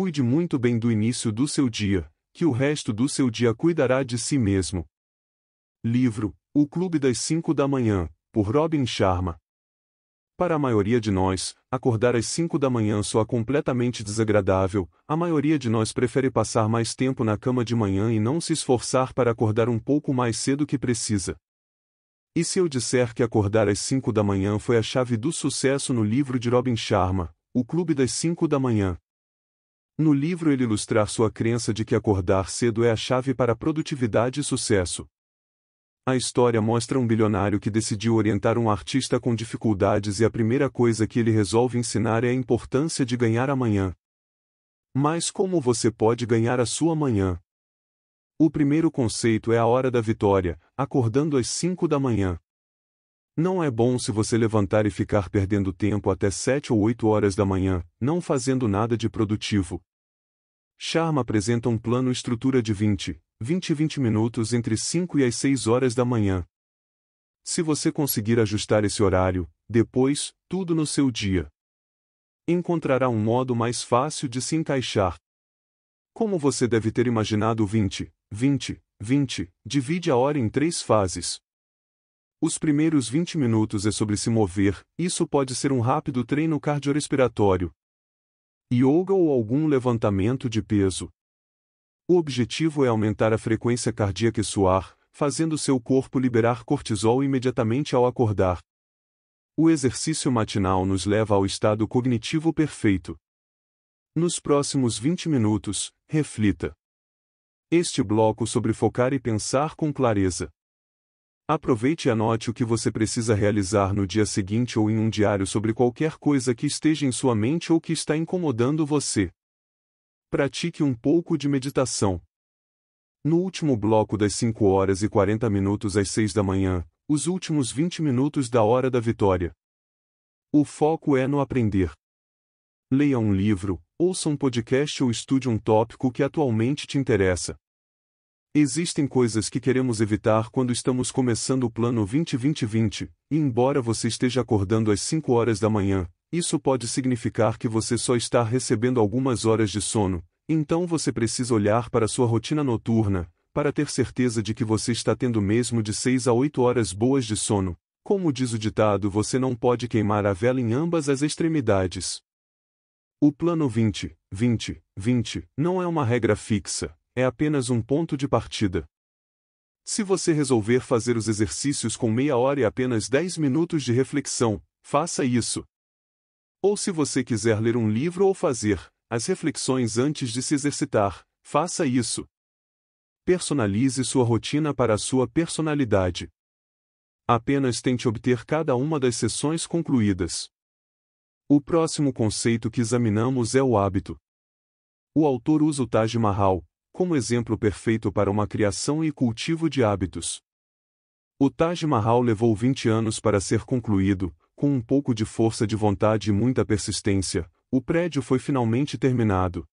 cuide muito bem do início do seu dia, que o resto do seu dia cuidará de si mesmo. Livro O Clube das 5 da Manhã, por Robin Sharma. Para a maioria de nós, acordar às 5 da manhã soa completamente desagradável, a maioria de nós prefere passar mais tempo na cama de manhã e não se esforçar para acordar um pouco mais cedo que precisa. E se eu disser que acordar às 5 da manhã foi a chave do sucesso no livro de Robin Sharma, O Clube das 5 da Manhã, no livro ele ilustrar sua crença de que acordar cedo é a chave para produtividade e sucesso. A história mostra um bilionário que decidiu orientar um artista com dificuldades e a primeira coisa que ele resolve ensinar é a importância de ganhar amanhã. Mas como você pode ganhar a sua manhã? O primeiro conceito é a hora da vitória, acordando às 5 da manhã. Não é bom se você levantar e ficar perdendo tempo até 7 ou 8 horas da manhã, não fazendo nada de produtivo. Sharma apresenta um plano estrutura de 20, 20 e 20 minutos entre 5 e as 6 horas da manhã. Se você conseguir ajustar esse horário, depois, tudo no seu dia. Encontrará um modo mais fácil de se encaixar. Como você deve ter imaginado o 20, 20, 20, divide a hora em três fases. Os primeiros 20 minutos é sobre se mover, isso pode ser um rápido treino cardiorrespiratório, yoga ou algum levantamento de peso. O objetivo é aumentar a frequência cardíaca e suar, fazendo seu corpo liberar cortisol imediatamente ao acordar. O exercício matinal nos leva ao estado cognitivo perfeito. Nos próximos 20 minutos, reflita. Este bloco sobre focar e pensar com clareza. Aproveite e anote o que você precisa realizar no dia seguinte ou em um diário sobre qualquer coisa que esteja em sua mente ou que está incomodando você. Pratique um pouco de meditação. No último bloco das 5 horas e 40 minutos às 6 da manhã, os últimos 20 minutos da hora da vitória. O foco é no aprender. Leia um livro, ouça um podcast ou estude um tópico que atualmente te interessa. Existem coisas que queremos evitar quando estamos começando o plano 20-20-20, e embora você esteja acordando às 5 horas da manhã, isso pode significar que você só está recebendo algumas horas de sono, então você precisa olhar para sua rotina noturna, para ter certeza de que você está tendo mesmo de 6 a 8 horas boas de sono. Como diz o ditado, você não pode queimar a vela em ambas as extremidades. O plano 20, 20, 20 não é uma regra fixa, é apenas um ponto de partida. Se você resolver fazer os exercícios com meia hora e apenas 10 minutos de reflexão, faça isso. Ou se você quiser ler um livro ou fazer as reflexões antes de se exercitar, faça isso. Personalize sua rotina para a sua personalidade. Apenas tente obter cada uma das sessões concluídas. O próximo conceito que examinamos é o hábito. O autor usa o Taj Mahal, como exemplo perfeito para uma criação e cultivo de hábitos. O Taj Mahal levou 20 anos para ser concluído, com um pouco de força de vontade e muita persistência, o prédio foi finalmente terminado.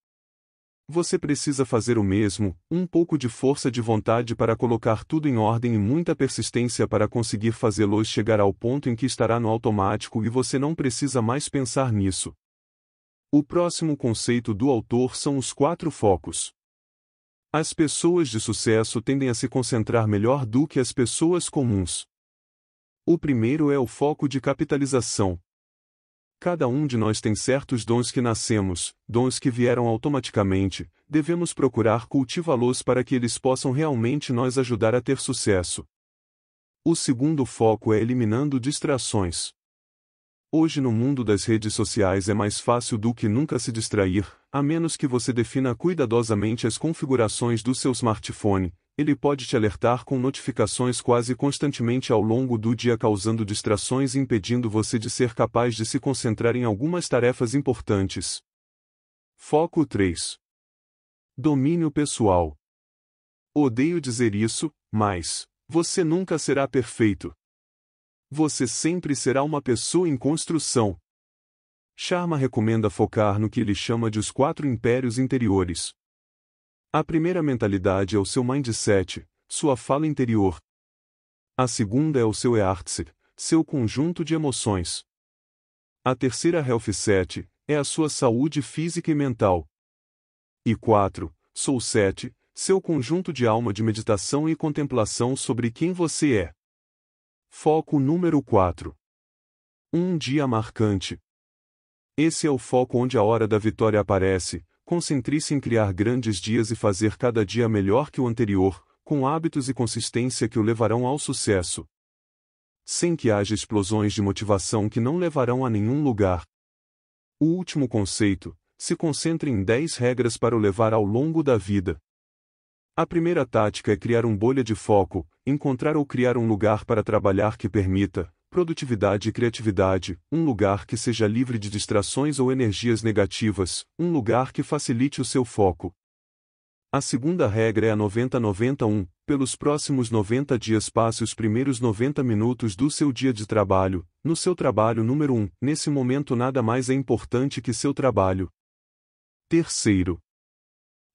Você precisa fazer o mesmo, um pouco de força de vontade para colocar tudo em ordem e muita persistência para conseguir fazê-lo chegar ao ponto em que estará no automático e você não precisa mais pensar nisso. O próximo conceito do autor são os quatro focos. As pessoas de sucesso tendem a se concentrar melhor do que as pessoas comuns. O primeiro é o foco de capitalização. Cada um de nós tem certos dons que nascemos, dons que vieram automaticamente, devemos procurar cultivá-los para que eles possam realmente nos ajudar a ter sucesso. O segundo foco é eliminando distrações. Hoje, no mundo das redes sociais, é mais fácil do que nunca se distrair, a menos que você defina cuidadosamente as configurações do seu smartphone. Ele pode te alertar com notificações quase constantemente ao longo do dia, causando distrações e impedindo você de ser capaz de se concentrar em algumas tarefas importantes. Foco 3 Domínio pessoal. Odeio dizer isso, mas você nunca será perfeito. Você sempre será uma pessoa em construção. Sharma recomenda focar no que ele chama de os quatro impérios interiores. A primeira mentalidade é o seu mindset, sua fala interior. A segunda é o seu eartse, seu conjunto de emoções. A terceira health set é a sua saúde física e mental. E quatro, soul set, seu conjunto de alma de meditação e contemplação sobre quem você é. Foco número 4. Um dia marcante. Esse é o foco onde a hora da vitória aparece. Concentre-se em criar grandes dias e fazer cada dia melhor que o anterior, com hábitos e consistência que o levarão ao sucesso. Sem que haja explosões de motivação que não levarão a nenhum lugar. O último conceito: se concentre em 10 regras para o levar ao longo da vida. A primeira tática é criar um bolha de foco, encontrar ou criar um lugar para trabalhar que permita produtividade e criatividade, um lugar que seja livre de distrações ou energias negativas, um lugar que facilite o seu foco. A segunda regra é a 90-91, pelos próximos 90 dias passe os primeiros 90 minutos do seu dia de trabalho, no seu trabalho número 1, nesse momento nada mais é importante que seu trabalho. Terceiro,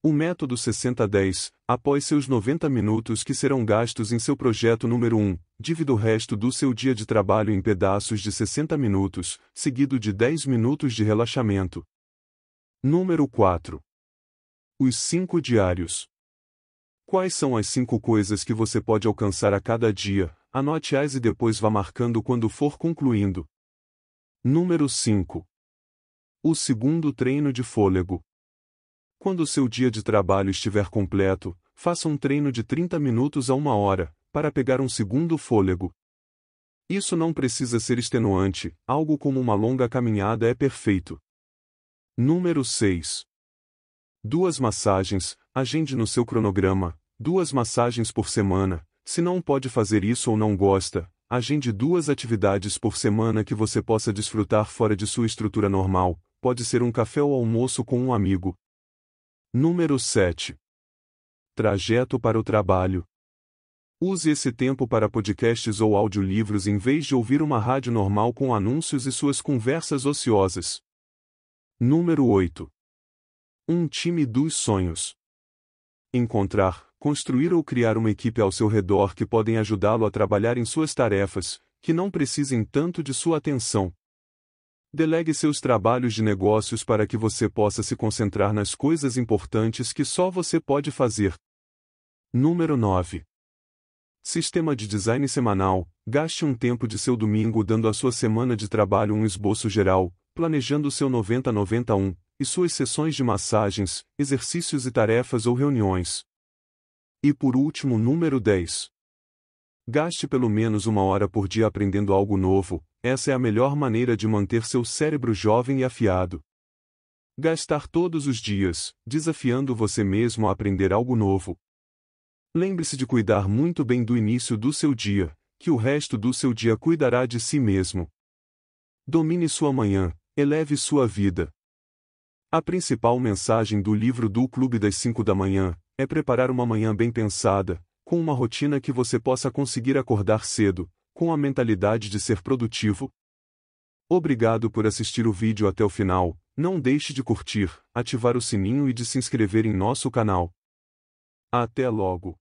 o método 60-10, após seus 90 minutos que serão gastos em seu projeto número 1, divida o resto do seu dia de trabalho em pedaços de 60 minutos, seguido de 10 minutos de relaxamento. Número 4. Os 5 diários. Quais são as 5 coisas que você pode alcançar a cada dia? Anote-as e depois vá marcando quando for concluindo. Número 5. O segundo treino de fôlego. Quando seu dia de trabalho estiver completo, faça um treino de 30 minutos a uma hora, para pegar um segundo fôlego. Isso não precisa ser extenuante, algo como uma longa caminhada é perfeito. Número 6. Duas massagens, agende no seu cronograma, duas massagens por semana, se não pode fazer isso ou não gosta, agende duas atividades por semana que você possa desfrutar fora de sua estrutura normal, pode ser um café ou almoço com um amigo, Número 7. Trajeto para o trabalho. Use esse tempo para podcasts ou audiolivros em vez de ouvir uma rádio normal com anúncios e suas conversas ociosas. Número 8. Um time dos sonhos. Encontrar, construir ou criar uma equipe ao seu redor que podem ajudá-lo a trabalhar em suas tarefas, que não precisem tanto de sua atenção, Delegue seus trabalhos de negócios para que você possa se concentrar nas coisas importantes que só você pode fazer. Número 9. Sistema de design semanal. Gaste um tempo de seu domingo dando à sua semana de trabalho um esboço geral, planejando seu 90-91 e suas sessões de massagens, exercícios e tarefas ou reuniões. E por último, número 10. Gaste pelo menos uma hora por dia aprendendo algo novo, essa é a melhor maneira de manter seu cérebro jovem e afiado. Gastar todos os dias, desafiando você mesmo a aprender algo novo. Lembre-se de cuidar muito bem do início do seu dia, que o resto do seu dia cuidará de si mesmo. Domine sua manhã, eleve sua vida. A principal mensagem do livro do Clube das 5 da Manhã é preparar uma manhã bem pensada, com uma rotina que você possa conseguir acordar cedo, com a mentalidade de ser produtivo. Obrigado por assistir o vídeo até o final, não deixe de curtir, ativar o sininho e de se inscrever em nosso canal. Até logo!